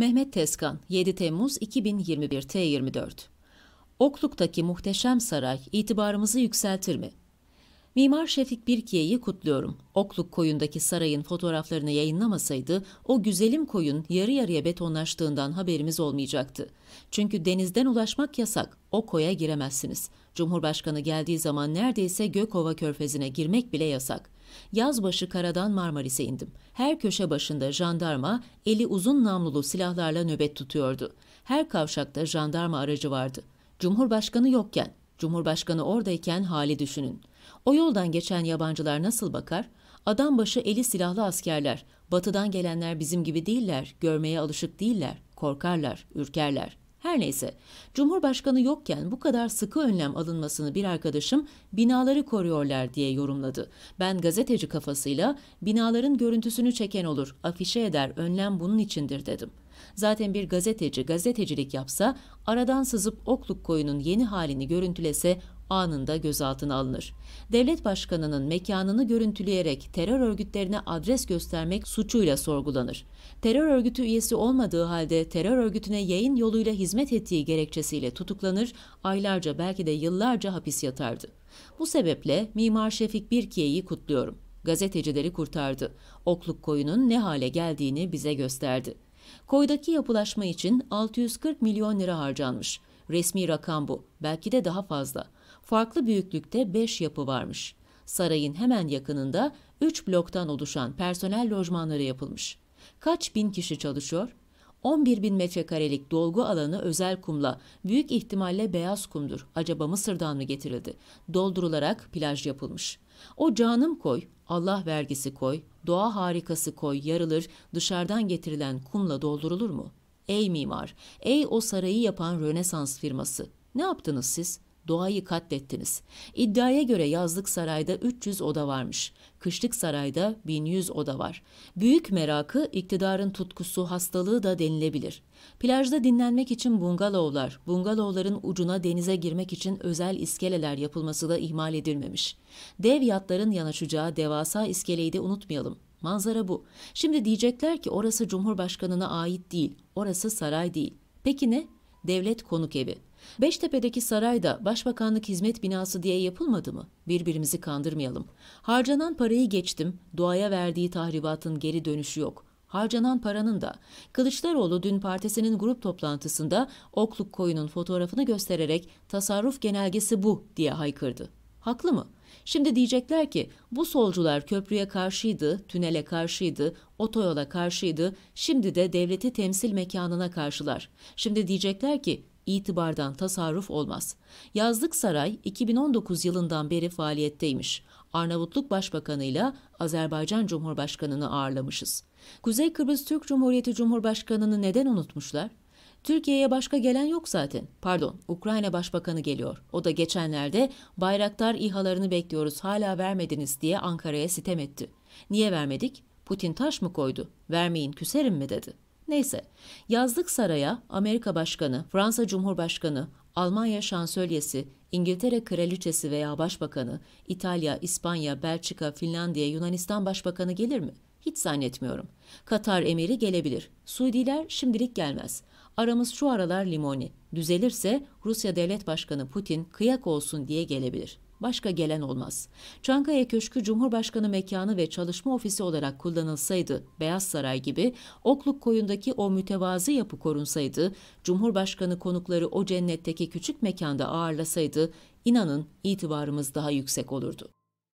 Mehmet Tezkan, 7 Temmuz 2021 T24 Okluk'taki muhteşem saray itibarımızı yükseltir mi? Mimar Şefik Birkiye'yi kutluyorum. Okluk koyundaki sarayın fotoğraflarını yayınlamasaydı o güzelim koyun yarı yarıya betonlaştığından haberimiz olmayacaktı. Çünkü denizden ulaşmak yasak, o koya giremezsiniz. Cumhurbaşkanı geldiği zaman neredeyse Gökova Körfezi'ne girmek bile yasak. Yazbaşı karadan Marmaris'e indim. Her köşe başında jandarma eli uzun namlulu silahlarla nöbet tutuyordu. Her kavşakta jandarma aracı vardı. Cumhurbaşkanı yokken, Cumhurbaşkanı oradayken hali düşünün. O yoldan geçen yabancılar nasıl bakar? Adam başı eli silahlı askerler. Batıdan gelenler bizim gibi değiller, görmeye alışık değiller, korkarlar, ürkerler. Her neyse, Cumhurbaşkanı yokken bu kadar sıkı önlem alınmasını bir arkadaşım binaları koruyorlar diye yorumladı. Ben gazeteci kafasıyla binaların görüntüsünü çeken olur, afişe eder, önlem bunun içindir dedim. Zaten bir gazeteci gazetecilik yapsa, aradan sızıp okluk koyunun yeni halini görüntülese anında gözaltına alınır. Devlet başkanının mekanını görüntüleyerek terör örgütlerine adres göstermek suçuyla sorgulanır. Terör örgütü üyesi olmadığı halde terör örgütüne yayın yoluyla hizmet ettiği gerekçesiyle tutuklanır, aylarca belki de yıllarca hapis yatardı. Bu sebeple Mimar Şefik Birkiye'yi kutluyorum. Gazetecileri kurtardı. Okluk koyunun ne hale geldiğini bize gösterdi. Koydaki yapılaşma için 640 milyon lira harcanmış. Resmi rakam bu. Belki de daha fazla. Farklı büyüklükte 5 yapı varmış. Sarayın hemen yakınında 3 bloktan oluşan personel lojmanları yapılmış. Kaç bin kişi çalışıyor? 11 bin metrekarelik dolgu alanı özel kumla, büyük ihtimalle beyaz kumdur. Acaba Mısır'dan mı getirildi? Doldurularak plaj yapılmış. O canım koy, Allah vergisi koy, doğa harikası koy yarılır, dışarıdan getirilen kumla doldurulur mu?'' Ey mimar, ey o sarayı yapan Rönesans firması. Ne yaptınız siz? Doğayı katlettiniz. İddiaya göre yazlık sarayda 300 oda varmış. Kışlık sarayda 1100 oda var. Büyük merakı iktidarın tutkusu, hastalığı da denilebilir. Plajda dinlenmek için bungalovlar, bungalovların ucuna denize girmek için özel iskeleler yapılması da ihmal edilmemiş. Dev yatların yanaşacağı devasa iskeleyi de unutmayalım. Manzara bu. Şimdi diyecekler ki orası Cumhurbaşkanına ait değil, orası saray değil. Peki ne? Devlet konuk evi. Beştepe'deki saray da Başbakanlık Hizmet Binası diye yapılmadı mı? Birbirimizi kandırmayalım. Harcanan parayı geçtim, doğaya verdiği tahribatın geri dönüşü yok. Harcanan paranın da. Kılıçdaroğlu dün partisinin grup toplantısında okluk koyunun fotoğrafını göstererek tasarruf genelgesi bu diye haykırdı. Haklı mı? Şimdi diyecekler ki bu solcular köprüye karşıydı, tünele karşıydı, otoyola karşıydı, şimdi de devleti temsil mekanına karşılar. Şimdi diyecekler ki itibardan tasarruf olmaz. Yazlık Saray 2019 yılından beri faaliyetteymiş. Arnavutluk başbakanıyla Azerbaycan Cumhurbaşkanı'nı ağırlamışız. Kuzey Kıbrıs Türk Cumhuriyeti Cumhurbaşkanı'nı neden unutmuşlar? Türkiye'ye başka gelen yok zaten. Pardon, Ukrayna Başbakanı geliyor. O da geçenlerde Bayraktar İHA'larını bekliyoruz hala vermediniz diye Ankara'ya sitem etti. Niye vermedik? Putin taş mı koydu? Vermeyin küserim mi dedi. Neyse, yazlık saraya Amerika Başkanı, Fransa Cumhurbaşkanı, Almanya Şansölyesi, İngiltere Kraliçesi veya Başbakanı, İtalya, İspanya, Belçika, Finlandiya, Yunanistan Başbakanı gelir mi?'' Hiç zannetmiyorum. Katar emiri gelebilir. Suudiler şimdilik gelmez. Aramız şu aralar limoni. Düzelirse Rusya Devlet Başkanı Putin kıyak olsun diye gelebilir. Başka gelen olmaz. Çankaya Köşkü Cumhurbaşkanı mekanı ve çalışma ofisi olarak kullanılsaydı, Beyaz Saray gibi Okluk Koyun'daki o mütevazı yapı korunsaydı, Cumhurbaşkanı konukları o cennetteki küçük mekanda ağırlasaydı, inanın itibarımız daha yüksek olurdu.